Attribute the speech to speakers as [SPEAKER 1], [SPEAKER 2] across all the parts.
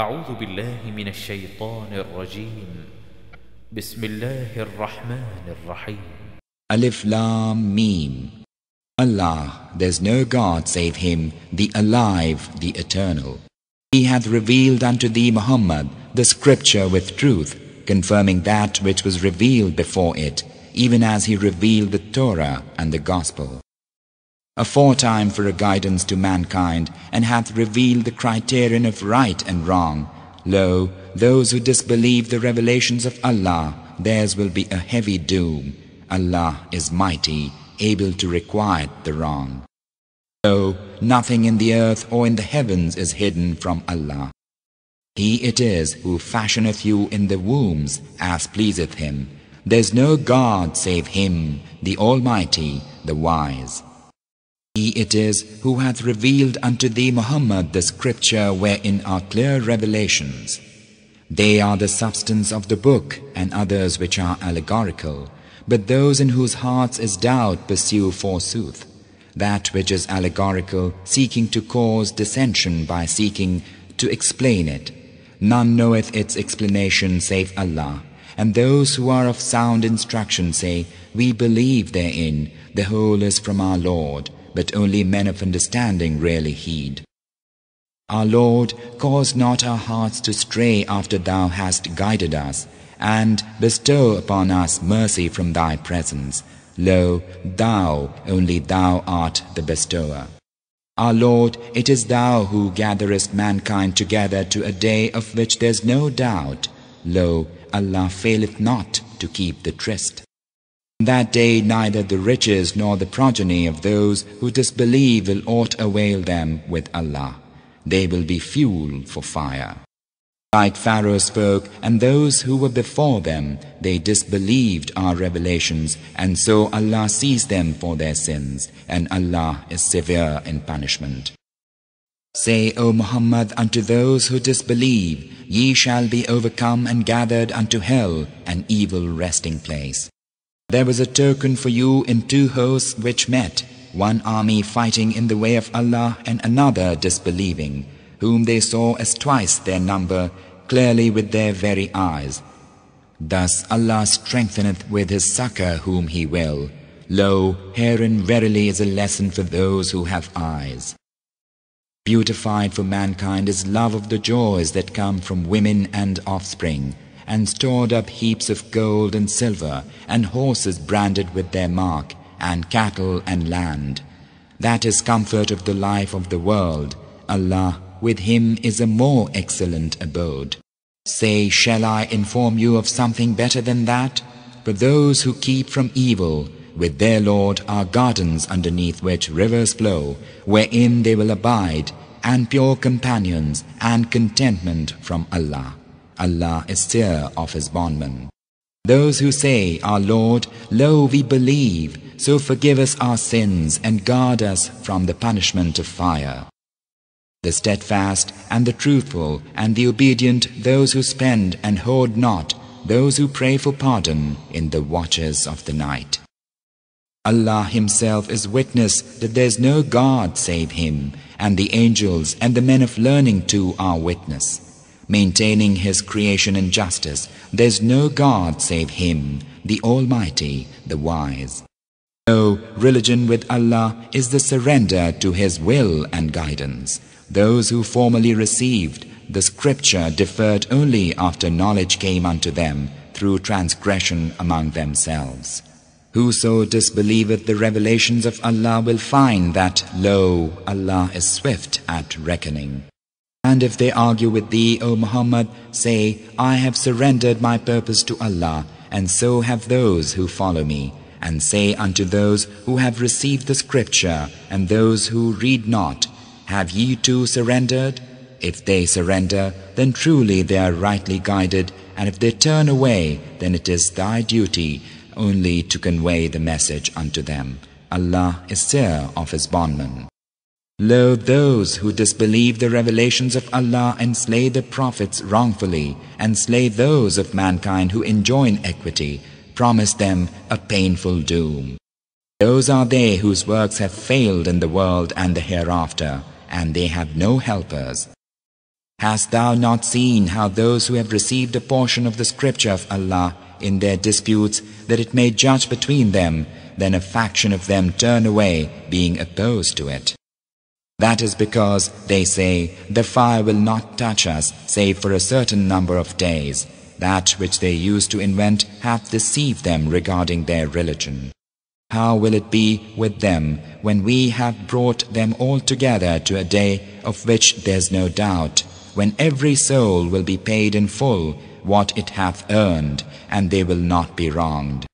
[SPEAKER 1] أعوذ بالله من الشيطان الرجيم بسم الله الرحمن الرحيم Alif Lam Mim Allah, there's no God save Him, the Alive, the Eternal. He hath revealed unto thee, Muhammad, the scripture with truth, confirming that which was revealed before it, even as He revealed the Torah and the Gospel aforetime for a guidance to mankind, and hath revealed the criterion of right and wrong. Lo, those who disbelieve the revelations of Allah, theirs will be a heavy doom. Allah is mighty, able to requite the wrong. Lo, nothing in the earth or in the heavens is hidden from Allah. He it is who fashioneth you in the wombs as pleaseth him. There is no God save Him, the Almighty, the Wise. He it is who hath revealed unto thee, Muhammad, the scripture wherein are clear revelations. They are the substance of the book, and others which are allegorical. But those in whose hearts is doubt pursue forsooth that which is allegorical, seeking to cause dissension by seeking to explain it. None knoweth its explanation save Allah. And those who are of sound instruction say, We believe therein, the whole is from our Lord but only men of understanding rarely heed. Our Lord, cause not our hearts to stray after thou hast guided us, and bestow upon us mercy from thy presence. Lo, thou, only thou art the bestower. Our Lord, it is thou who gatherest mankind together to a day of which there's no doubt. Lo, Allah faileth not to keep the tryst. In that day neither the riches nor the progeny of those who disbelieve will aught avail them with Allah. They will be fuel for fire. Like Pharaoh spoke, and those who were before them, they disbelieved our revelations, and so Allah sees them for their sins, and Allah is severe in punishment. Say, O Muhammad, unto those who disbelieve, Ye shall be overcome and gathered unto hell, an evil resting place. There was a token for you in two hosts which met, one army fighting in the way of Allah and another disbelieving, whom they saw as twice their number, clearly with their very eyes. Thus Allah strengtheneth with his succour whom he will. Lo, herein verily is a lesson for those who have eyes. Beautified for mankind is love of the joys that come from women and offspring and stored up heaps of gold and silver, and horses branded with their mark, and cattle and land. That is comfort of the life of the world. Allah, with him is a more excellent abode. Say, shall I inform you of something better than that? But those who keep from evil, with their Lord are gardens underneath which rivers flow, wherein they will abide, and pure companions and contentment from Allah. Allah is steer of his bondmen. Those who say, Our Lord, lo, we believe, so forgive us our sins and guard us from the punishment of fire. The steadfast and the truthful and the obedient, those who spend and hoard not, those who pray for pardon in the watches of the night. Allah Himself is witness that there is no God save Him, and the angels and the men of learning too are witness maintaining his creation in justice. There's no God save him, the Almighty, the Wise. No, religion with Allah is the surrender to his will and guidance. Those who formerly received the scripture deferred only after knowledge came unto them through transgression among themselves. Whoso disbelieveth the revelations of Allah will find that, lo, Allah is swift at reckoning. And if they argue with thee, O Muhammad, say, I have surrendered my purpose to Allah, and so have those who follow me. And say unto those who have received the scripture, and those who read not, Have ye too surrendered? If they surrender, then truly they are rightly guided, and if they turn away, then it is thy duty only to convey the message unto them. Allah is Sir of His bondmen. Lo, those who disbelieve the revelations of Allah and slay the prophets wrongfully, and slay those of mankind who enjoin equity, promise them a painful doom. Those are they whose works have failed in the world and the hereafter, and they have no helpers. Hast thou not seen how those who have received a portion of the scripture of Allah in their disputes, that it may judge between them, then a faction of them turn away, being opposed to it? That is because, they say, the fire will not touch us, save for a certain number of days. That which they used to invent hath deceived them regarding their religion. How will it be with them when we have brought them all together to a day of which there's no doubt, when every soul will be paid in full what it hath earned, and they will not be wronged?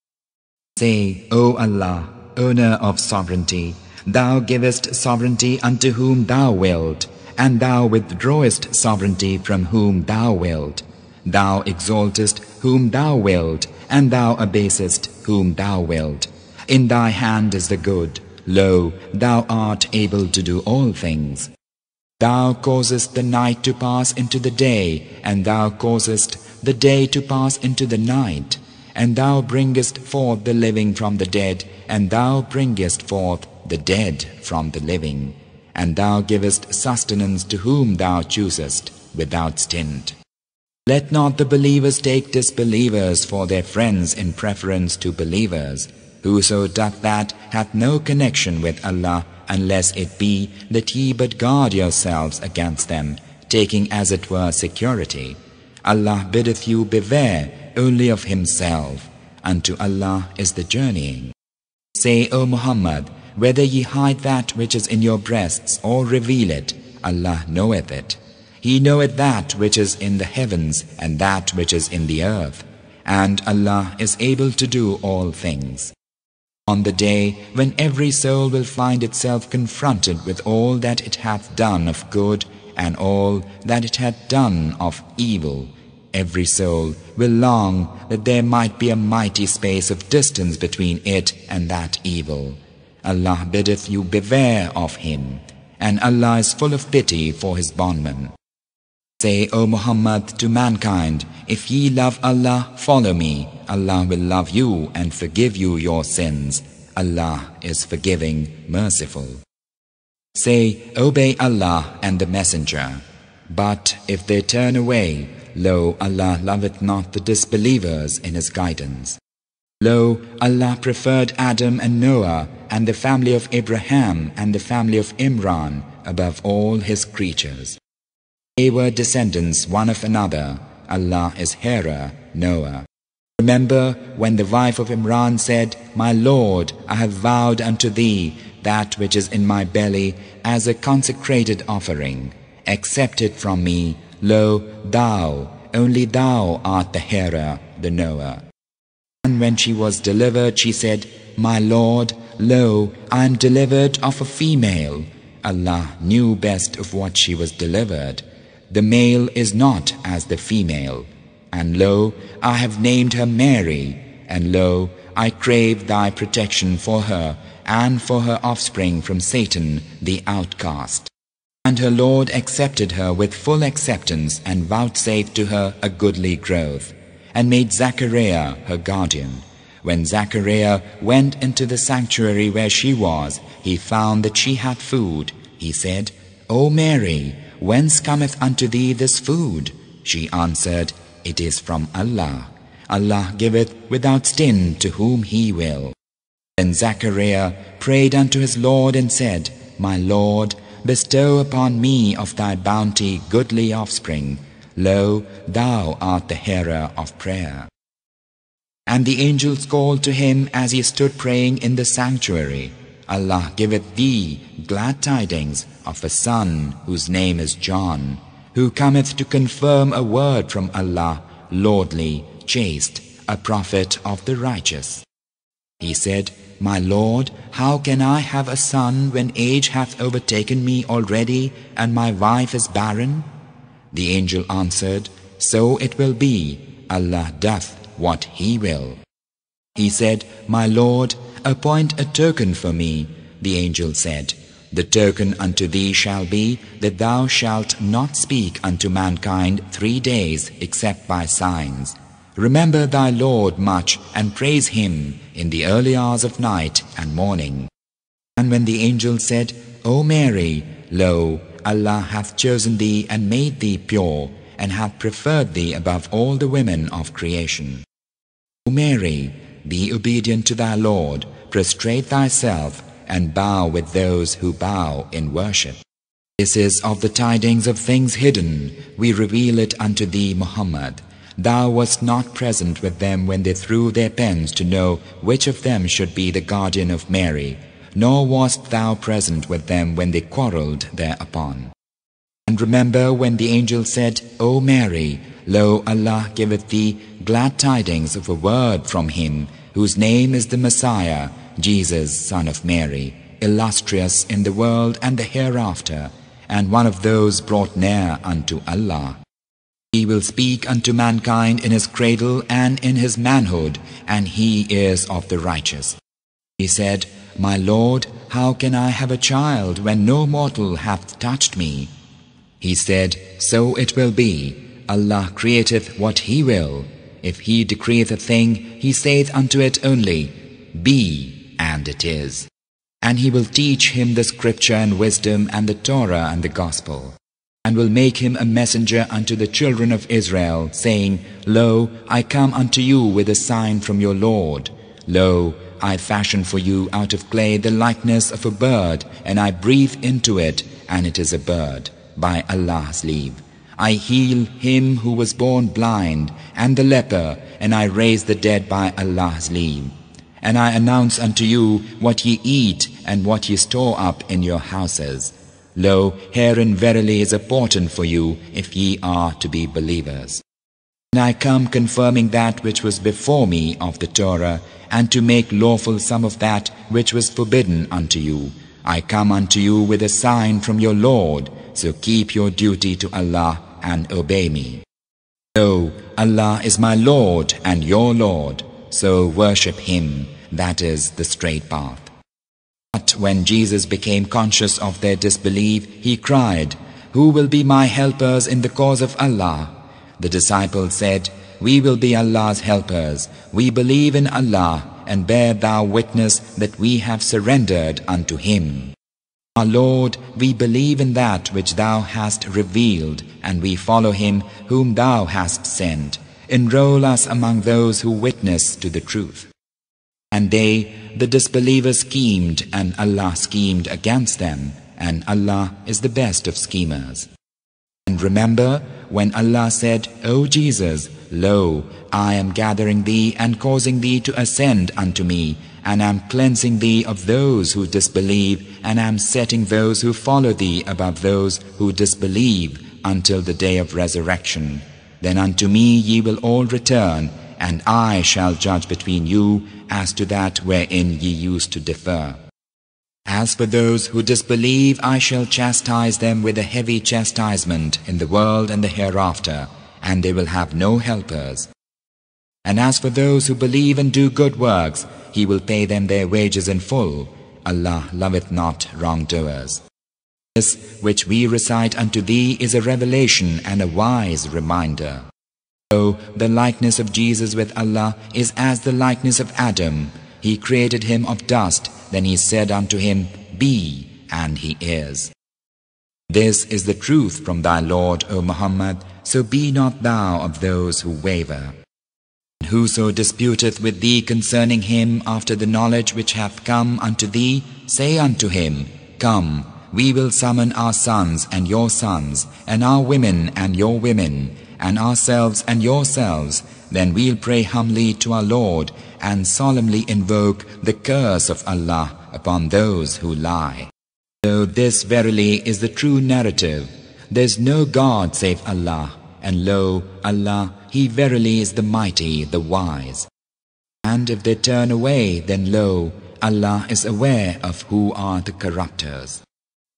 [SPEAKER 1] Say, O Allah, owner of sovereignty, Thou givest sovereignty unto whom thou wilt, and thou withdrawest sovereignty from whom thou wilt. Thou exaltest whom thou wilt, and thou abasest whom thou wilt. In thy hand is the good. Lo, thou art able to do all things. Thou causest the night to pass into the day, and thou causest the day to pass into the night. And thou bringest forth the living from the dead, and thou bringest forth the dead from the living, and thou givest sustenance to whom thou choosest without stint. Let not the believers take disbelievers for their friends in preference to believers. Whoso doth that hath no connection with Allah, unless it be that ye but guard yourselves against them, taking as it were security. Allah biddeth you beware only of Himself. Unto Allah is the journeying. Say, O Muhammad, whether ye hide that which is in your breasts or reveal it, Allah knoweth it. He knoweth that which is in the heavens and that which is in the earth, and Allah is able to do all things. On the day when every soul will find itself confronted with all that it hath done of good and all that it hath done of evil, every soul will long that there might be a mighty space of distance between it and that evil. Allah biddeth you beware of him, and Allah is full of pity for his bondmen. Say, O Muhammad, to mankind, if ye love Allah, follow me. Allah will love you and forgive you your sins. Allah is forgiving, merciful. Say, Obey Allah and the Messenger. But if they turn away, lo, Allah loveth not the disbelievers in His guidance. Lo, Allah preferred Adam and Noah and the family of Abraham and the family of Imran above all his creatures. They were descendants one of another. Allah is hearer, Noah. Remember when the wife of Imran said, My Lord, I have vowed unto thee that which is in my belly as a consecrated offering. Accept it from me. Lo, thou, only thou art the hearer, the knower. And when she was delivered, she said, My Lord, lo, I am delivered of a female. Allah knew best of what she was delivered. The male is not as the female. And lo, I have named her Mary. And lo, I crave thy protection for her and for her offspring from Satan, the outcast. And her Lord accepted her with full acceptance and vouchsafed to her a goodly growth and made Zachariah her guardian. When Zachariah went into the sanctuary where she was, he found that she had food. He said, O Mary, whence cometh unto thee this food? She answered, It is from Allah. Allah giveth without stint to whom he will. Then Zachariah prayed unto his Lord and said, My Lord, bestow upon me of thy bounty goodly offspring Lo, thou art the hearer of prayer. And the angels called to him as he stood praying in the sanctuary, Allah giveth thee glad tidings of a son whose name is John, who cometh to confirm a word from Allah, lordly, chaste, a prophet of the righteous. He said, My Lord, how can I have a son when age hath overtaken me already and my wife is barren? The angel answered, So it will be. Allah doth what He will. He said, My Lord, appoint a token for me. The angel said, The token unto thee shall be that thou shalt not speak unto mankind three days except by signs. Remember thy Lord much and praise him in the early hours of night and morning. And when the angel said, O Mary, lo, Allah hath chosen thee and made thee pure, and hath preferred thee above all the women of creation. O Mary, be obedient to thy Lord, prostrate thyself, and bow with those who bow in worship. This is of the tidings of things hidden, we reveal it unto thee, Muhammad. Thou wast not present with them when they threw their pens to know which of them should be the guardian of Mary, nor wast thou present with them when they quarrelled thereupon. And remember when the angel said, O Mary, lo, Allah giveth thee glad tidings of a word from him, whose name is the Messiah, Jesus, son of Mary, illustrious in the world and the hereafter, and one of those brought near unto Allah. He will speak unto mankind in his cradle and in his manhood, and he is of the righteous. He said, my Lord, how can I have a child when no mortal hath touched me? He said, So it will be. Allah createth what He will. If He decreeth a thing, He saith unto it only, Be, and it is. And He will teach him the scripture and wisdom and the Torah and the gospel, and will make him a messenger unto the children of Israel, saying, Lo, I come unto you with a sign from your Lord. Lo, I fashion for you out of clay the likeness of a bird, and I breathe into it, and it is a bird, by Allah's leave. I heal him who was born blind, and the leper, and I raise the dead by Allah's leave. And I announce unto you what ye eat, and what ye store up in your houses. Lo, herein verily is a portent for you, if ye are to be believers. And I come confirming that which was before me of the Torah, and to make lawful some of that which was forbidden unto you. I come unto you with a sign from your Lord, so keep your duty to Allah and obey me. So Allah is my Lord and your Lord, so worship Him, that is the straight path. But when Jesus became conscious of their disbelief, he cried, Who will be my helpers in the cause of Allah? The disciples said, we will be Allah's helpers. We believe in Allah and bear thou witness that we have surrendered unto Him. Our Lord, we believe in that which thou hast revealed, and we follow him whom thou hast sent. Enroll us among those who witness to the truth. And they, the disbelievers, schemed, and Allah schemed against them, and Allah is the best of schemers. And remember, when Allah said, O Jesus, Lo, I am gathering thee and causing thee to ascend unto me, and am cleansing thee of those who disbelieve, and am setting those who follow thee above those who disbelieve until the day of resurrection. Then unto me ye will all return, and I shall judge between you as to that wherein ye used to differ. As for those who disbelieve, I shall chastise them with a heavy chastisement in the world and the hereafter, and they will have no helpers. And as for those who believe and do good works, He will pay them their wages in full. Allah loveth not wrongdoers. This which we recite unto thee is a revelation and a wise reminder. So the likeness of Jesus with Allah is as the likeness of Adam, he created him of dust, then he said unto him, Be, and he is. This is the truth from thy Lord, O Muhammad, so be not thou of those who waver. And whoso disputeth with thee concerning him after the knowledge which hath come unto thee, say unto him, Come, we will summon our sons and your sons, and our women and your women, and ourselves and yourselves, then we'll pray humbly to our Lord, and solemnly invoke the curse of Allah upon those who lie. So this verily is the true narrative. There is no God save Allah, and lo, Allah, He verily is the mighty, the wise. And if they turn away, then lo, Allah is aware of who are the corrupters.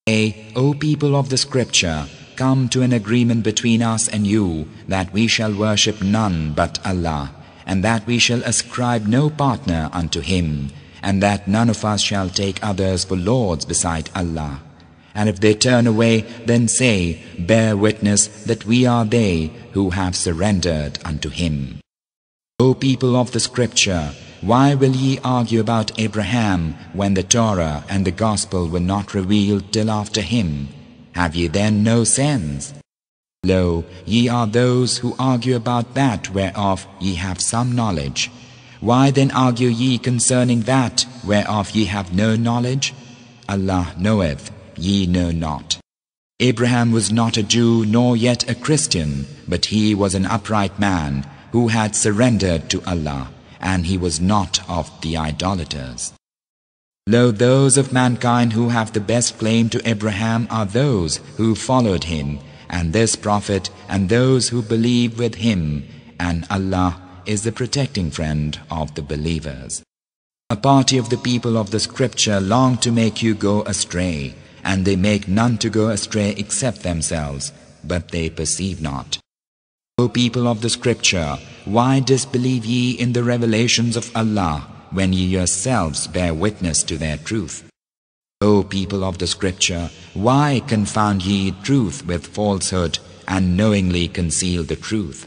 [SPEAKER 1] Say, O people of the Scripture, come to an agreement between us and you, that we shall worship none but Allah, and that we shall ascribe no partner unto him, and that none of us shall take others for lords beside Allah. And if they turn away, then say, Bear witness that we are they who have surrendered unto him. O people of the scripture, why will ye argue about Abraham when the Torah and the gospel were not revealed till after him? Have ye then no sense? Lo, ye are those who argue about that whereof ye have some knowledge. Why then argue ye concerning that whereof ye have no knowledge? Allah knoweth, ye know not. Abraham was not a Jew nor yet a Christian, but he was an upright man who had surrendered to Allah, and he was not of the idolaters. Lo, those of mankind who have the best claim to Abraham are those who followed him and this Prophet and those who believe with him, and Allah is the protecting friend of the believers. A party of the people of the scripture long to make you go astray, and they make none to go astray except themselves, but they perceive not. O people of the scripture, why disbelieve ye in the revelations of Allah when ye yourselves bear witness to their truth? O people of the scripture, why confound ye truth with falsehood, and knowingly conceal the truth?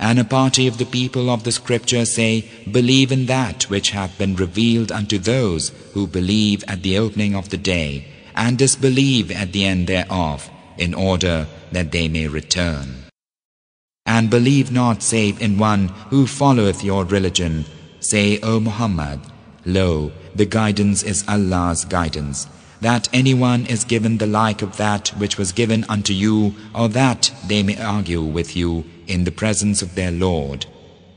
[SPEAKER 1] And a party of the people of the scripture say, Believe in that which hath been revealed unto those who believe at the opening of the day, and disbelieve at the end thereof, in order that they may return. And believe not save in one who followeth your religion. Say, O Muhammad, Lo, the guidance is Allah's guidance, that anyone is given the like of that which was given unto you, or that they may argue with you in the presence of their Lord.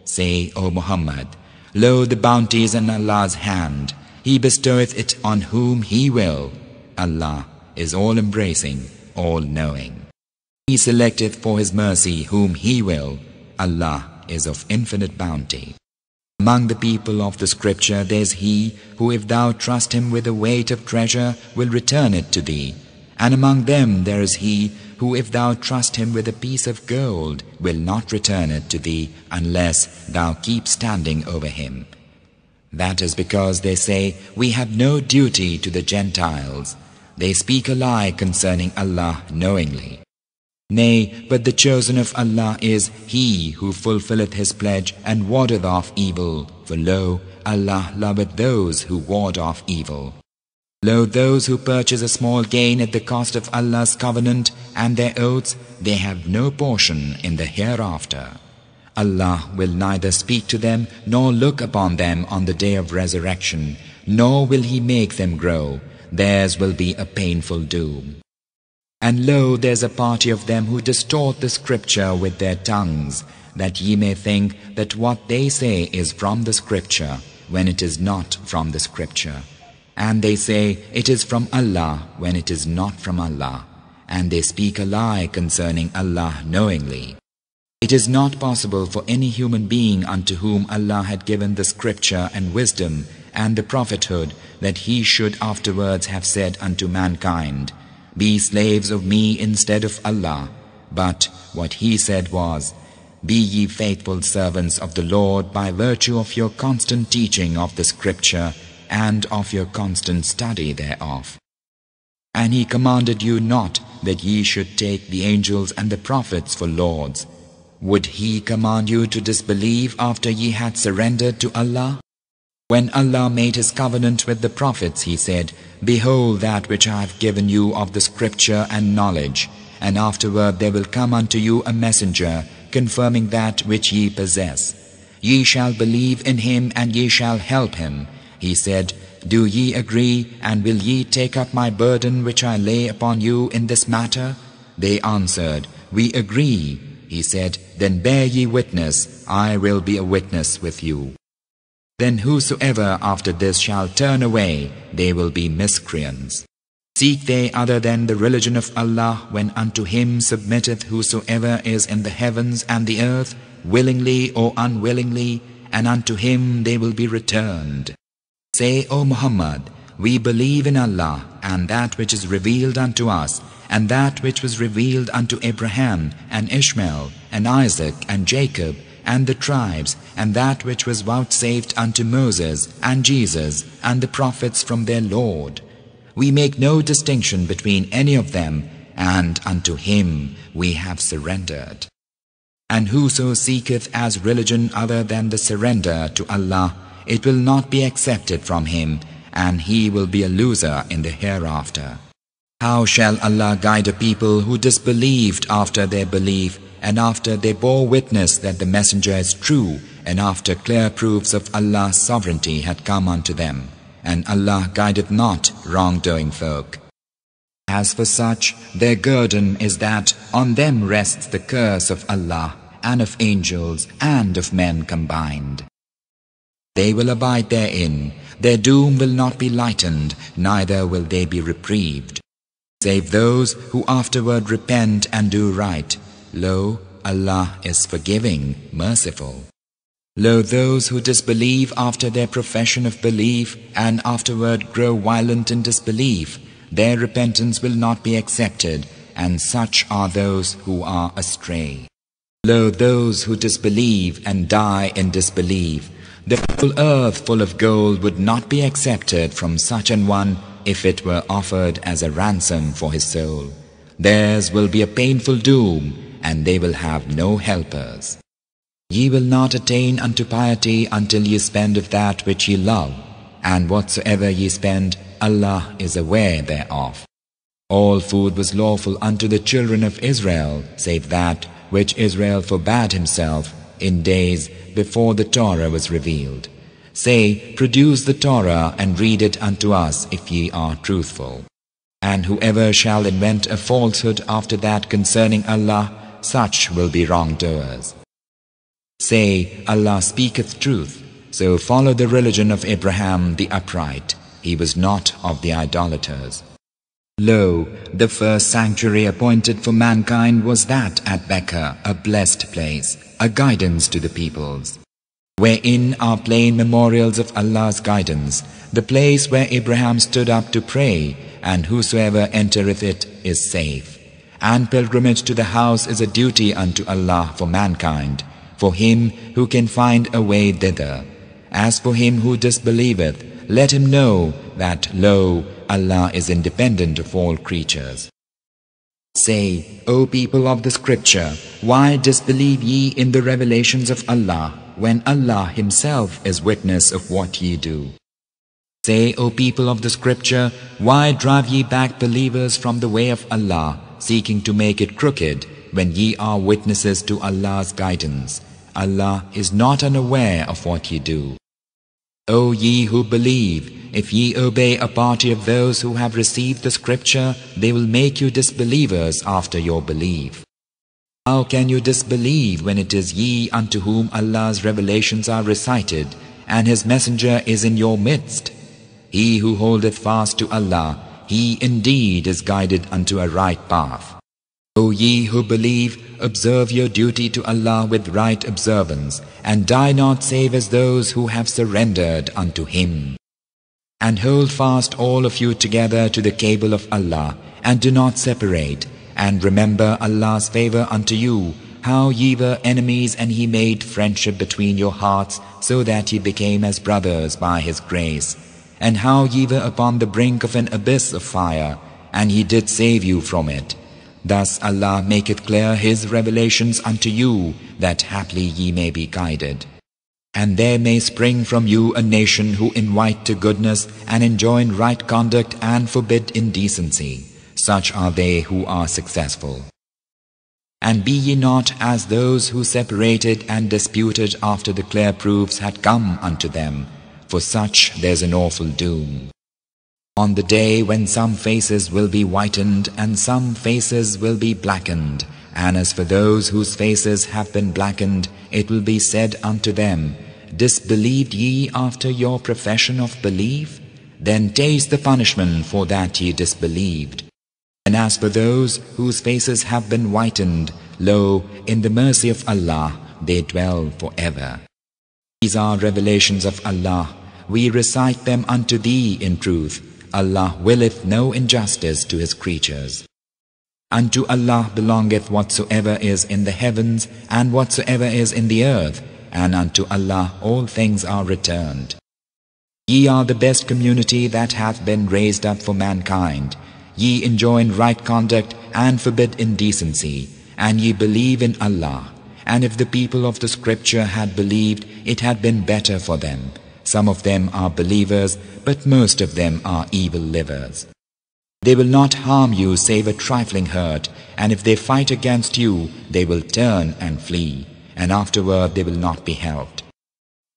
[SPEAKER 1] Say, O Muhammad, Lo, the bounty is in Allah's hand. He bestoweth it on whom He will. Allah is all-embracing, all-knowing. He selecteth for His mercy whom He will. Allah is of infinite bounty. Among the people of the scripture there's he who, if thou trust him with a weight of treasure, will return it to thee. And among them there is he who, if thou trust him with a piece of gold, will not return it to thee unless thou keep standing over him. That is because they say, We have no duty to the Gentiles. They speak a lie concerning Allah knowingly. Nay, but the chosen of Allah is He who fulfilleth His pledge and wardeth off evil. For lo, Allah loveth those who ward off evil. Lo, those who purchase a small gain at the cost of Allah's covenant and their oaths, they have no portion in the hereafter. Allah will neither speak to them nor look upon them on the day of resurrection, nor will He make them grow. Theirs will be a painful doom. And lo, there's a party of them who distort the scripture with their tongues, that ye may think that what they say is from the scripture, when it is not from the scripture. And they say, It is from Allah, when it is not from Allah. And they speak a lie concerning Allah knowingly. It is not possible for any human being unto whom Allah had given the scripture and wisdom and the prophethood that he should afterwards have said unto mankind, be slaves of me instead of Allah. But what he said was, Be ye faithful servants of the Lord by virtue of your constant teaching of the Scripture and of your constant study thereof. And he commanded you not that ye should take the angels and the prophets for lords. Would he command you to disbelieve after ye had surrendered to Allah? When Allah made his covenant with the prophets, he said, Behold that which I have given you of the scripture and knowledge, and afterward there will come unto you a messenger, confirming that which ye possess. Ye shall believe in him, and ye shall help him. He said, Do ye agree, and will ye take up my burden which I lay upon you in this matter? They answered, We agree. He said, Then bear ye witness, I will be a witness with you. Then whosoever after this shall turn away, they will be miscreants. Seek they other than the religion of Allah, when unto him submitteth whosoever is in the heavens and the earth, willingly or unwillingly, and unto him they will be returned. Say, O Muhammad, we believe in Allah, and that which is revealed unto us, and that which was revealed unto Abraham, and Ishmael, and Isaac, and Jacob, and the tribes, and that which was vouchsafed unto Moses and Jesus and the prophets from their Lord. We make no distinction between any of them, and unto him we have surrendered. And whoso seeketh as religion other than the surrender to Allah, it will not be accepted from him, and he will be a loser in the hereafter. How shall Allah guide a people who disbelieved after their belief and after they bore witness that the messenger is true, and after clear proofs of Allah's sovereignty had come unto them, and Allah guideth not wrongdoing folk. As for such, their guerdon is that on them rests the curse of Allah, and of angels, and of men combined. They will abide therein, their doom will not be lightened, neither will they be reprieved, save those who afterward repent and do right, Lo, Allah is forgiving, merciful. Lo, those who disbelieve after their profession of belief and afterward grow violent in disbelief, their repentance will not be accepted, and such are those who are astray. Lo, those who disbelieve and die in disbelief, the whole earth full of gold would not be accepted from such an one if it were offered as a ransom for his soul. Theirs will be a painful doom, and they will have no helpers. Ye will not attain unto piety until ye spend of that which ye love, and whatsoever ye spend, Allah is aware thereof. All food was lawful unto the children of Israel, save that which Israel forbade himself in days before the Torah was revealed. Say, Produce the Torah and read it unto us if ye are truthful. And whoever shall invent a falsehood after that concerning Allah, such will be wrongdoers. Say, Allah speaketh truth, so follow the religion of Abraham the upright. He was not of the idolaters. Lo, the first sanctuary appointed for mankind was that at Becca, a blessed place, a guidance to the peoples. Wherein are plain memorials of Allah's guidance, the place where Abraham stood up to pray, and whosoever entereth it is safe and pilgrimage to the house is a duty unto Allah for mankind, for him who can find a way thither. As for him who disbelieveth, let him know that, lo, Allah is independent of all creatures. Say, O people of the scripture, why disbelieve ye in the revelations of Allah, when Allah himself is witness of what ye do? Say, O people of the scripture, why drive ye back believers from the way of Allah, seeking to make it crooked when ye are witnesses to Allah's guidance. Allah is not unaware of what ye do. O ye who believe, if ye obey a party of those who have received the scripture, they will make you disbelievers after your belief. How can you disbelieve when it is ye unto whom Allah's revelations are recited, and his messenger is in your midst? He who holdeth fast to Allah, he indeed is guided unto a right path. O ye who believe, observe your duty to Allah with right observance, and die not save as those who have surrendered unto Him. And hold fast all of you together to the cable of Allah, and do not separate, and remember Allah's favour unto you, how ye were enemies and He made friendship between your hearts, so that ye became as brothers by His grace and how ye were upon the brink of an abyss of fire, and he did save you from it. Thus Allah maketh clear his revelations unto you, that haply ye may be guided. And there may spring from you a nation who invite to goodness and enjoin right conduct and forbid indecency. Such are they who are successful. And be ye not as those who separated and disputed after the clear proofs had come unto them, for such there's an awful doom. On the day when some faces will be whitened and some faces will be blackened, and as for those whose faces have been blackened, it will be said unto them, Disbelieved ye after your profession of belief? Then taste the punishment for that ye disbelieved. And as for those whose faces have been whitened, lo, in the mercy of Allah they dwell for ever. These are revelations of Allah we recite them unto thee in truth. Allah willeth no injustice to his creatures. Unto Allah belongeth whatsoever is in the heavens and whatsoever is in the earth, and unto Allah all things are returned. Ye are the best community that hath been raised up for mankind. Ye enjoin right conduct and forbid indecency, and ye believe in Allah. And if the people of the scripture had believed, it had been better for them. Some of them are believers, but most of them are evil livers. They will not harm you save a trifling hurt, and if they fight against you, they will turn and flee, and afterward they will not be helped.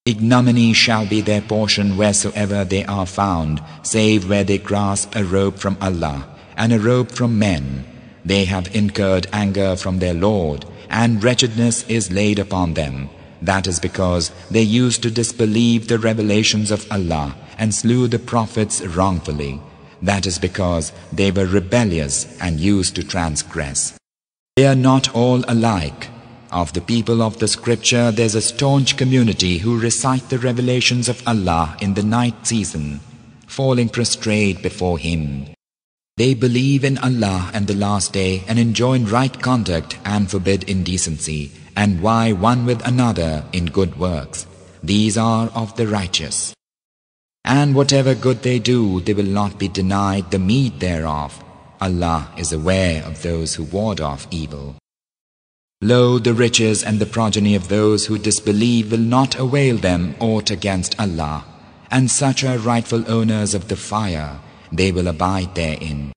[SPEAKER 1] Ignominy shall be their portion wheresoever they are found, save where they grasp a rope from Allah and a rope from men. They have incurred anger from their Lord, and wretchedness is laid upon them. That is because they used to disbelieve the revelations of Allah and slew the prophets wrongfully. That is because they were rebellious and used to transgress. They are not all alike. Of the people of the scripture there's a staunch community who recite the revelations of Allah in the night season, falling prostrate before Him. They believe in Allah and the Last Day and enjoin right conduct and forbid indecency and why one with another in good works. These are of the righteous. And whatever good they do, they will not be denied the meed thereof. Allah is aware of those who ward off evil. Lo, the riches and the progeny of those who disbelieve will not avail them aught against Allah, and such are rightful owners of the fire, they will abide therein.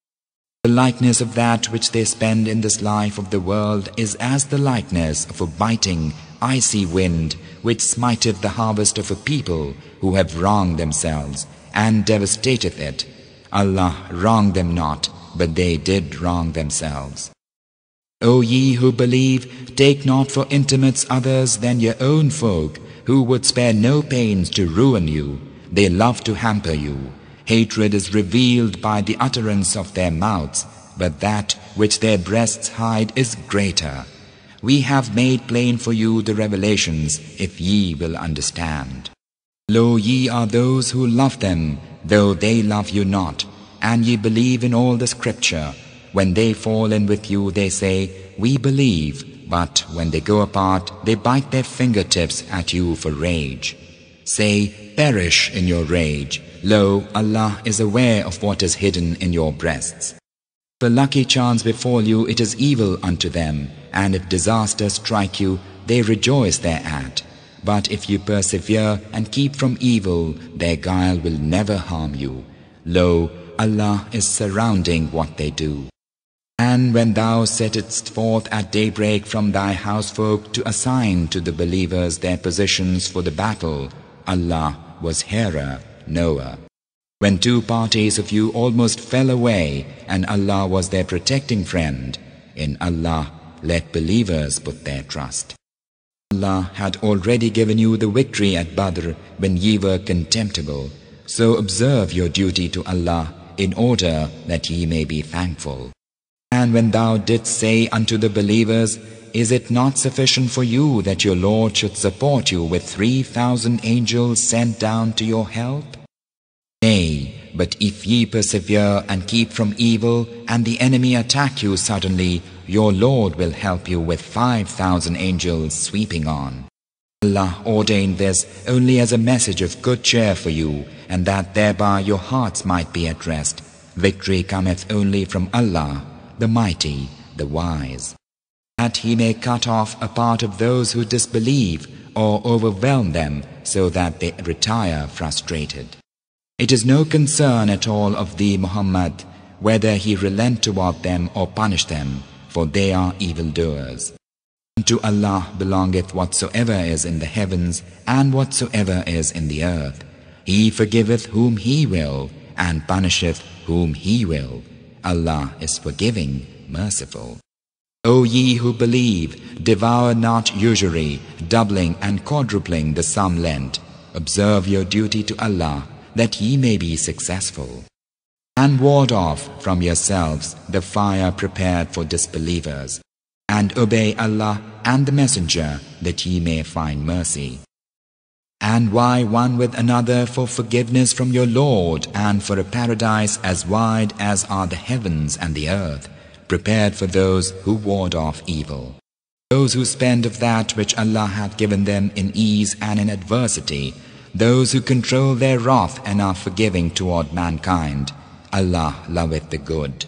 [SPEAKER 1] The likeness of that which they spend in this life of the world is as the likeness of a biting, icy wind which smiteth the harvest of a people who have wronged themselves and devastateth it. Allah wronged them not, but they did wrong themselves. O ye who believe, take not for intimates others than your own folk, who would spare no pains to ruin you. They love to hamper you. Hatred is revealed by the utterance of their mouths, but that which their breasts hide is greater. We have made plain for you the revelations, if ye will understand. Lo, ye are those who love them, though they love you not, and ye believe in all the scripture. When they fall in with you, they say, We believe, but when they go apart, they bite their fingertips at you for rage. Say, Perish in your rage. Lo, Allah is aware of what is hidden in your breasts. If a lucky chance befall you, it is evil unto them, and if disaster strike you, they rejoice thereat. But if you persevere and keep from evil, their guile will never harm you. Lo, Allah is surrounding what they do. And when thou settest forth at daybreak from thy housefolk to assign to the believers their positions for the battle, Allah was hearer Noah. When two parties of you almost fell away and Allah was their protecting friend, in Allah let believers put their trust. Allah had already given you the victory at Badr when ye were contemptible, so observe your duty to Allah in order that ye may be thankful. And when thou didst say unto the believers, Is it not sufficient for you that your Lord should support you with three thousand angels sent down to your help? Nay, but if ye persevere and keep from evil, and the enemy attack you suddenly, your Lord will help you with 5,000 angels sweeping on. Allah ordained this only as a message of good cheer for you, and that thereby your hearts might be at rest. Victory cometh only from Allah, the Mighty, the Wise. That He may cut off a part of those who disbelieve or overwhelm them so that they retire frustrated. It is no concern at all of thee, Muhammad, whether he relent toward them or punish them, for they are evildoers. Unto Allah belongeth whatsoever is in the heavens and whatsoever is in the earth. He forgiveth whom He will and punisheth whom He will. Allah is forgiving, merciful. O ye who believe, devour not usury, doubling and quadrupling the sum lent. Observe your duty to Allah that ye may be successful. And ward off from yourselves the fire prepared for disbelievers, and obey Allah and the Messenger that ye may find mercy. And why one with another for forgiveness from your Lord and for a paradise as wide as are the heavens and the earth, prepared for those who ward off evil. Those who spend of that which Allah hath given them in ease and in adversity, those who control their wrath and are forgiving toward mankind, Allah loveth the good.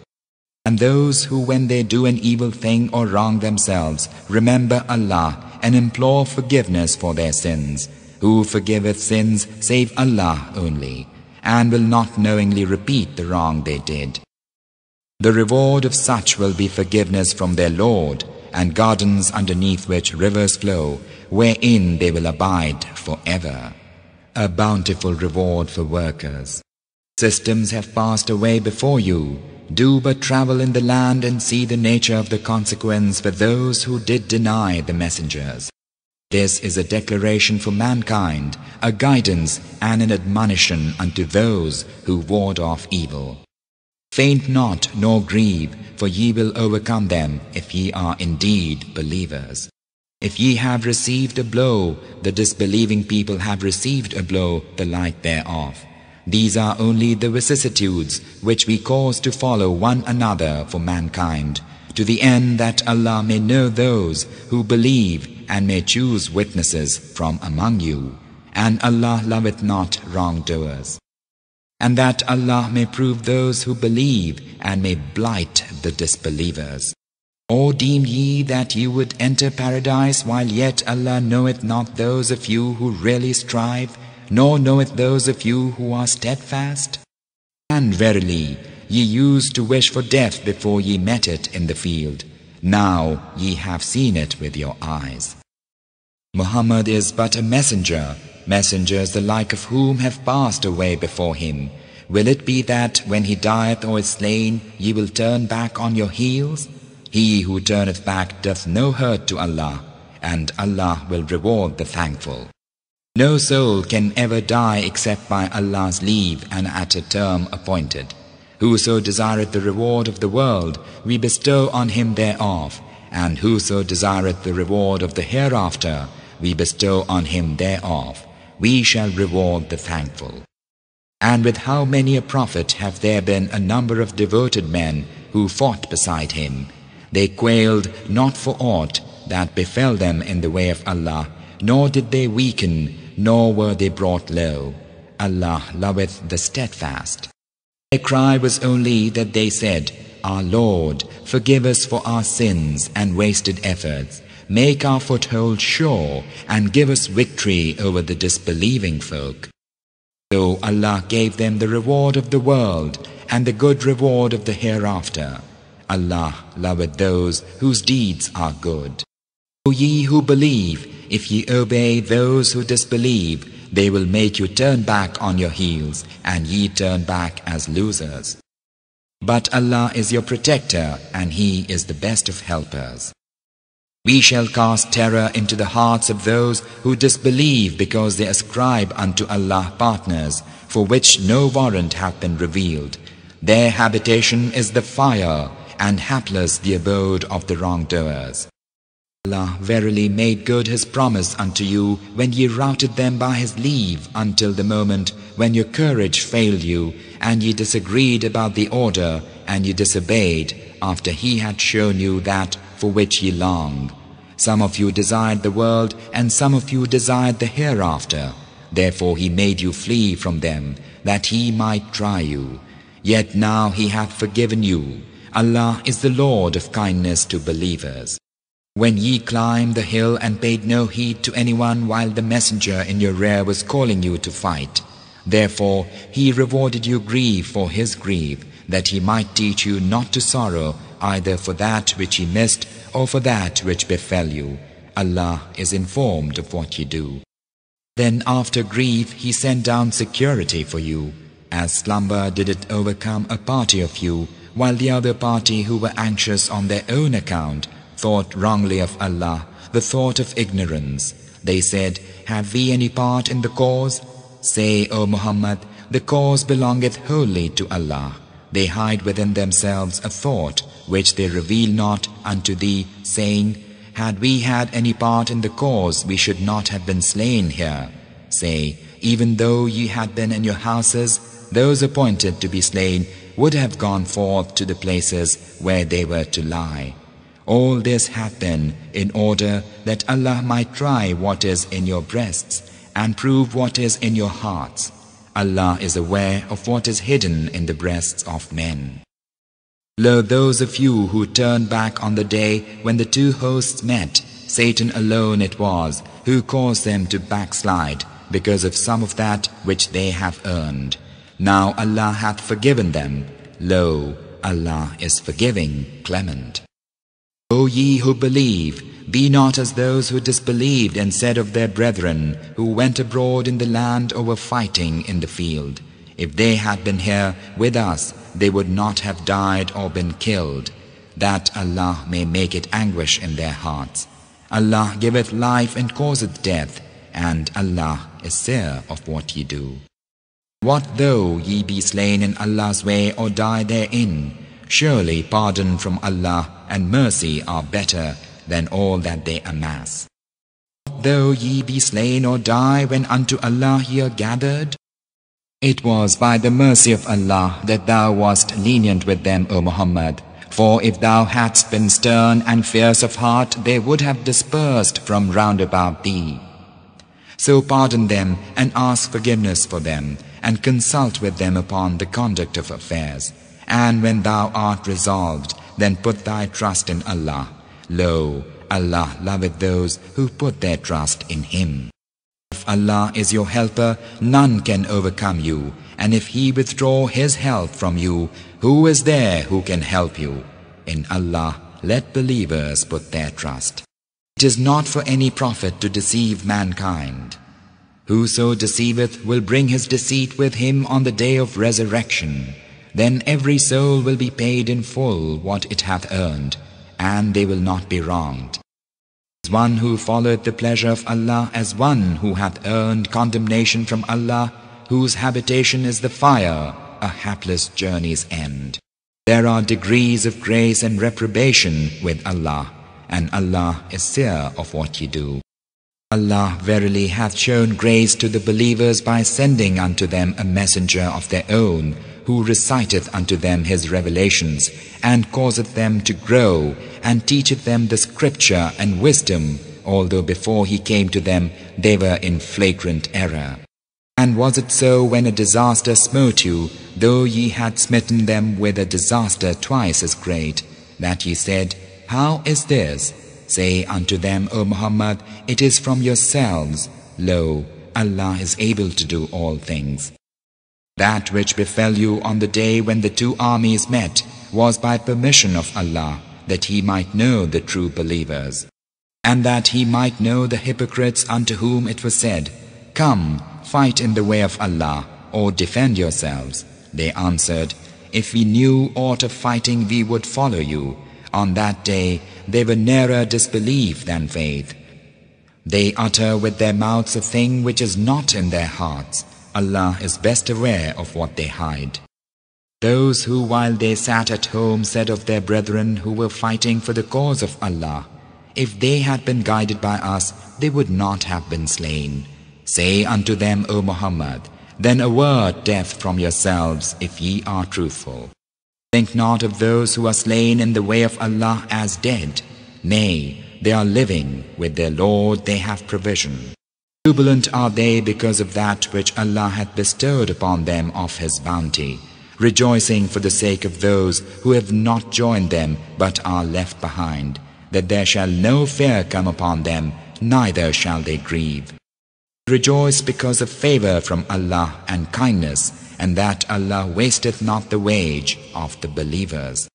[SPEAKER 1] And those who when they do an evil thing or wrong themselves, remember Allah and implore forgiveness for their sins, who forgiveth sins save Allah only, and will not knowingly repeat the wrong they did. The reward of such will be forgiveness from their Lord, and gardens underneath which rivers flow, wherein they will abide for ever a bountiful reward for workers. Systems have passed away before you. Do but travel in the land and see the nature of the consequence for those who did deny the messengers. This is a declaration for mankind, a guidance and an admonition unto those who ward off evil. Faint not nor grieve, for ye will overcome them if ye are indeed believers. If ye have received a blow, the disbelieving people have received a blow, the like thereof. These are only the vicissitudes which we cause to follow one another for mankind, to the end that Allah may know those who believe and may choose witnesses from among you. And Allah loveth not wrongdoers. And that Allah may prove those who believe and may blight the disbelievers. Or deem ye that ye would enter paradise while yet Allah knoweth not those of you who really strive, nor knoweth those of you who are steadfast? And verily, ye used to wish for death before ye met it in the field. Now ye have seen it with your eyes. Muhammad is but a messenger, messengers the like of whom have passed away before him. Will it be that when he dieth or is slain, ye will turn back on your heels? He who turneth back doth no hurt to Allah, and Allah will reward the thankful. No soul can ever die except by Allah's leave and at a term appointed. Whoso desireth the reward of the world, we bestow on him thereof, and whoso desireth the reward of the hereafter, we bestow on him thereof. We shall reward the thankful. And with how many a prophet have there been a number of devoted men who fought beside him, they quailed not for aught that befell them in the way of Allah, nor did they weaken, nor were they brought low. Allah loveth the steadfast. Their cry was only that they said, Our Lord, forgive us for our sins and wasted efforts. Make our foothold sure and give us victory over the disbelieving folk. So Allah gave them the reward of the world and the good reward of the hereafter. Allah loveth those whose deeds are good. O ye who believe, if ye obey those who disbelieve, they will make you turn back on your heels, and ye turn back as losers. But Allah is your protector, and He is the best of helpers. We shall cast terror into the hearts of those who disbelieve because they ascribe unto Allah partners, for which no warrant hath been revealed. Their habitation is the fire, and hapless the abode of the wrongdoers. Allah verily made good his promise unto you when ye routed them by his leave until the moment when your courage failed you and ye disagreed about the order and ye disobeyed after he had shown you that for which ye longed. Some of you desired the world and some of you desired the hereafter. Therefore he made you flee from them that he might try you. Yet now he hath forgiven you. Allah is the Lord of kindness to believers. When ye climbed the hill and paid no heed to anyone while the messenger in your rear was calling you to fight, therefore he rewarded you grief for his grief, that he might teach you not to sorrow either for that which ye missed or for that which befell you. Allah is informed of what ye do. Then after grief he sent down security for you, as slumber did it overcome a party of you, while the other party who were anxious on their own account thought wrongly of Allah, the thought of ignorance. They said, Have we any part in the cause? Say, O Muhammad, the cause belongeth wholly to Allah. They hide within themselves a thought which they reveal not unto thee, saying, Had we had any part in the cause, we should not have been slain here. Say, Even though ye had been in your houses, those appointed to be slain would have gone forth to the places where they were to lie. All this happened in order that Allah might try what is in your breasts and prove what is in your hearts. Allah is aware of what is hidden in the breasts of men. Lo, those of you who turn back on the day when the two hosts met, Satan alone it was who caused them to backslide because of some of that which they have earned. Now Allah hath forgiven them. Lo, Allah is forgiving, clement. O ye who believe, be not as those who disbelieved and said of their brethren, who went abroad in the land or were fighting in the field. If they had been here with us, they would not have died or been killed, that Allah may make it anguish in their hearts. Allah giveth life and causeth death, and Allah is seer of what ye do. What though ye be slain in Allah's way or die therein? Surely pardon from Allah and mercy are better than all that they amass. What though ye be slain or die when unto Allah ye are gathered? It was by the mercy of Allah that thou wast lenient with them, O Muhammad. For if thou hadst been stern and fierce of heart, they would have dispersed from round about thee. So pardon them and ask forgiveness for them and consult with them upon the conduct of affairs. And when thou art resolved, then put thy trust in Allah. Lo, Allah loveth those who put their trust in Him. If Allah is your helper, none can overcome you, and if He withdraw His help from you, who is there who can help you? In Allah, let believers put their trust. It is not for any prophet to deceive mankind. Whoso deceiveth will bring his deceit with him on the day of resurrection. Then every soul will be paid in full what it hath earned, and they will not be wronged. One who followeth the pleasure of Allah as one who hath earned condemnation from Allah, whose habitation is the fire, a hapless journey's end. There are degrees of grace and reprobation with Allah, and Allah is seer of what ye do. Allah verily hath shown grace to the believers by sending unto them a messenger of their own, who reciteth unto them his revelations, and causeth them to grow, and teacheth them the scripture and wisdom, although before he came to them they were in flagrant error. And was it so when a disaster smote you, though ye had smitten them with a disaster twice as great, that ye said, How is this? Say unto them, O Muhammad, it is from yourselves. Lo, Allah is able to do all things. That which befell you on the day when the two armies met was by permission of Allah, that he might know the true believers, and that he might know the hypocrites unto whom it was said, Come, fight in the way of Allah, or defend yourselves. They answered, If we knew aught of fighting, we would follow you. On that day they were nearer disbelief than faith. They utter with their mouths a thing which is not in their hearts. Allah is best aware of what they hide. Those who while they sat at home said of their brethren who were fighting for the cause of Allah, If they had been guided by us, they would not have been slain. Say unto them, O Muhammad, then avert death from yourselves if ye are truthful. Think not of those who are slain in the way of Allah as dead. Nay, they are living, with their Lord they have provision. Jubilant are they because of that which Allah hath bestowed upon them of His bounty, rejoicing for the sake of those who have not joined them but are left behind, that there shall no fear come upon them, neither shall they grieve. Rejoice because of favor from Allah and kindness, and that Allah wasteth not the wage of the believers.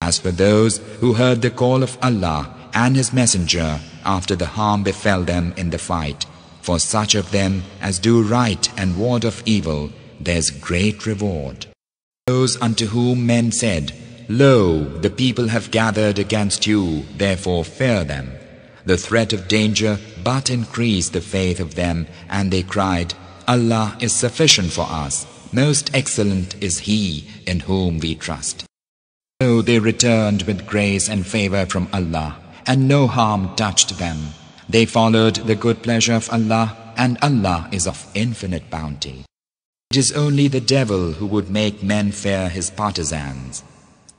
[SPEAKER 1] As for those who heard the call of Allah and His Messenger after the harm befell them in the fight, for such of them as do right and ward off evil, there's great reward. Those unto whom men said, Lo, the people have gathered against you, therefore fear them. The threat of danger but increased the faith of them, and they cried, Allah is sufficient for us. Most excellent is He in whom we trust. So they returned with grace and favor from Allah, and no harm touched them. They followed the good pleasure of Allah, and Allah is of infinite bounty. It is only the devil who would make men fear his partisans.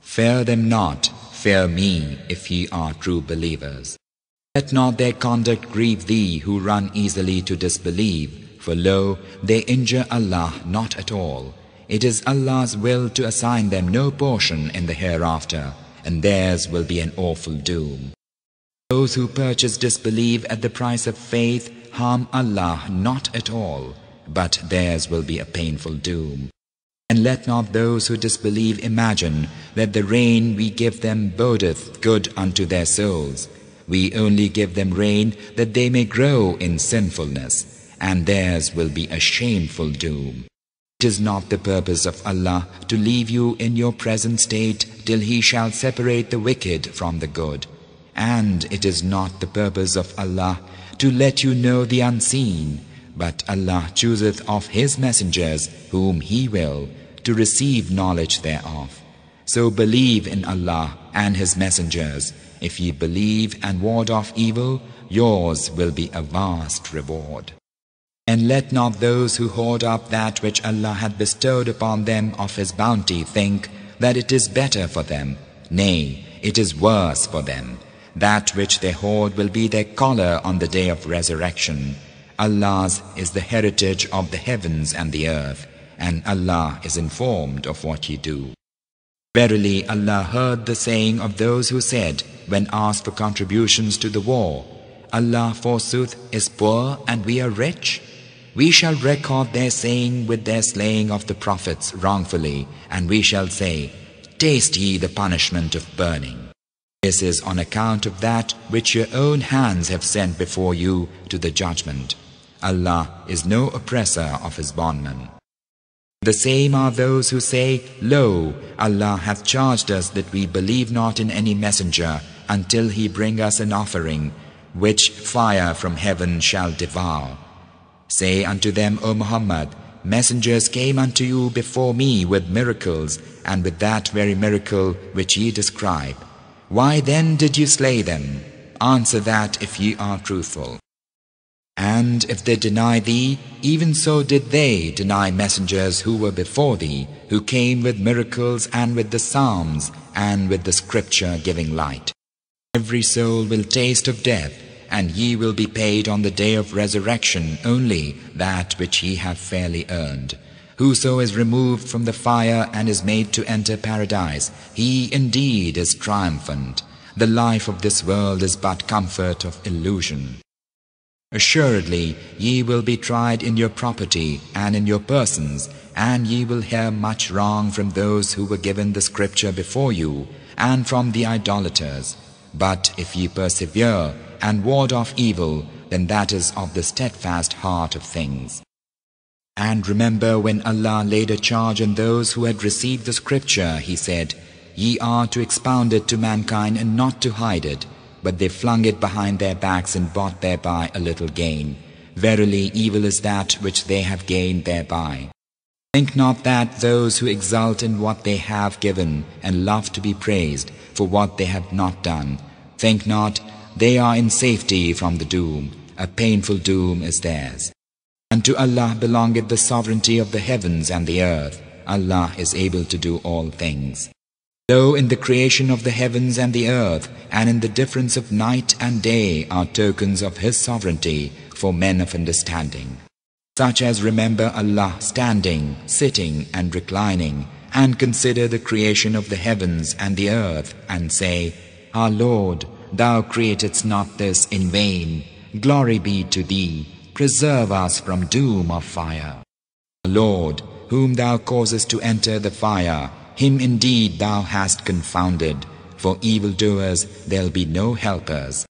[SPEAKER 1] Fear them not, fear me, if ye are true believers. Let not their conduct grieve thee who run easily to disbelieve, for lo, they injure Allah not at all. It is Allah's will to assign them no portion in the hereafter, and theirs will be an awful doom. Those who purchase disbelief at the price of faith harm Allah not at all, but theirs will be a painful doom. And let not those who disbelieve imagine that the rain we give them bodeth good unto their souls. We only give them rain that they may grow in sinfulness and theirs will be a shameful doom. It is not the purpose of Allah to leave you in your present state till He shall separate the wicked from the good. And it is not the purpose of Allah to let you know the unseen, but Allah chooseth of His messengers whom He will to receive knowledge thereof. So believe in Allah and His messengers. If ye believe and ward off evil, yours will be a vast reward. And let not those who hoard up that which Allah hath bestowed upon them of His bounty think that it is better for them. Nay, it is worse for them. That which they hoard will be their collar on the day of resurrection. Allah's is the heritage of the heavens and the earth, and Allah is informed of what ye do. Verily Allah heard the saying of those who said, when asked for contributions to the war, Allah forsooth is poor and we are rich? We shall record their saying with their slaying of the prophets wrongfully, and we shall say, Taste ye the punishment of burning. This is on account of that which your own hands have sent before you to the judgment. Allah is no oppressor of his bondmen. The same are those who say, Lo, Allah hath charged us that we believe not in any messenger until he bring us an offering, which fire from heaven shall devour. Say unto them, O Muhammad, Messengers came unto you before me with miracles, and with that very miracle which ye describe. Why then did you slay them? Answer that if ye are truthful. And if they deny thee, even so did they deny messengers who were before thee, who came with miracles and with the psalms and with the scripture giving light. Every soul will taste of death, and ye will be paid on the day of resurrection only that which ye have fairly earned. Whoso is removed from the fire and is made to enter paradise, he indeed is triumphant. The life of this world is but comfort of illusion. Assuredly, ye will be tried in your property and in your persons, and ye will hear much wrong from those who were given the scripture before you, and from the idolaters. But if ye persevere, and ward off evil than that is of the steadfast heart of things. And remember when Allah laid a charge on those who had received the scripture, he said, Ye are to expound it to mankind and not to hide it, but they flung it behind their backs and bought thereby a little gain. Verily evil is that which they have gained thereby. Think not that those who exult in what they have given and love to be praised for what they have not done, think not they are in safety from the doom. A painful doom is theirs. Unto Allah belongeth the sovereignty of the heavens and the earth. Allah is able to do all things. Though in the creation of the heavens and the earth, and in the difference of night and day are tokens of His sovereignty for men of understanding, such as remember Allah standing, sitting, and reclining, and consider the creation of the heavens and the earth, and say, Our Lord, Thou createdst not this in vain. Glory be to Thee. Preserve us from doom of fire. Lord, whom Thou causest to enter the fire, him indeed Thou hast confounded. For evildoers there'll be no helpers.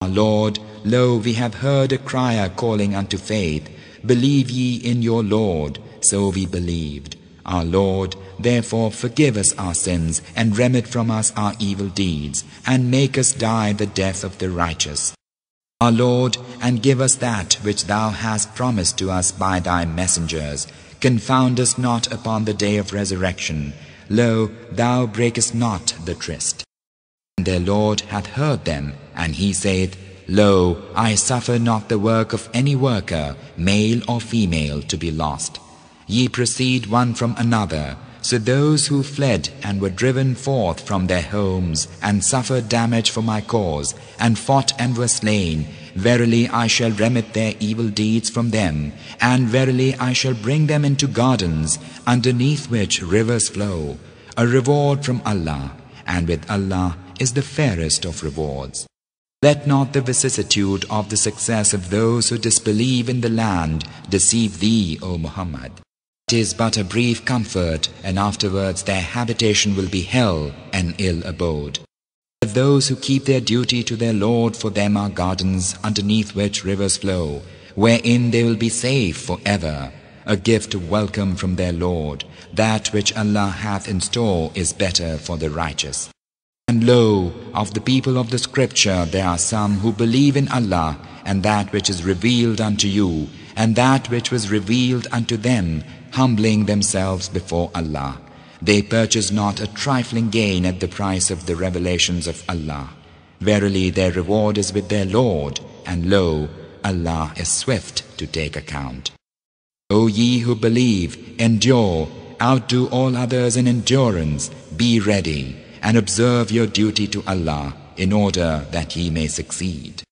[SPEAKER 1] Our Lord, lo, we have heard a crier calling unto faith. Believe ye in your Lord. So we believed. Our Lord, Therefore forgive us our sins, and remit from us our evil deeds, and make us die the death of the righteous. Our Lord, and give us that which Thou hast promised to us by Thy messengers. Confound us not upon the day of resurrection. Lo, Thou breakest not the tryst. And their Lord hath heard them, and He saith, Lo, I suffer not the work of any worker, male or female, to be lost. Ye proceed one from another, so those who fled and were driven forth from their homes, and suffered damage for my cause, and fought and were slain, verily I shall remit their evil deeds from them, and verily I shall bring them into gardens, underneath which rivers flow, a reward from Allah, and with Allah is the fairest of rewards. Let not the vicissitude of the success of those who disbelieve in the land deceive thee, O Muhammad. Tis but a brief comfort, and afterwards their habitation will be hell, an ill abode. But those who keep their duty to their Lord, for them are gardens underneath which rivers flow, wherein they will be safe for ever, a gift of welcome from their Lord. That which Allah hath in store is better for the righteous. And lo, of the people of the Scripture there are some who believe in Allah, and that which is revealed unto you, and that which was revealed unto them, humbling themselves before Allah. They purchase not a trifling gain at the price of the revelations of Allah. Verily their reward is with their Lord, and lo, Allah is swift to take account. O ye who believe, endure, outdo all others in endurance, be ready, and observe your duty to Allah in order that ye may succeed.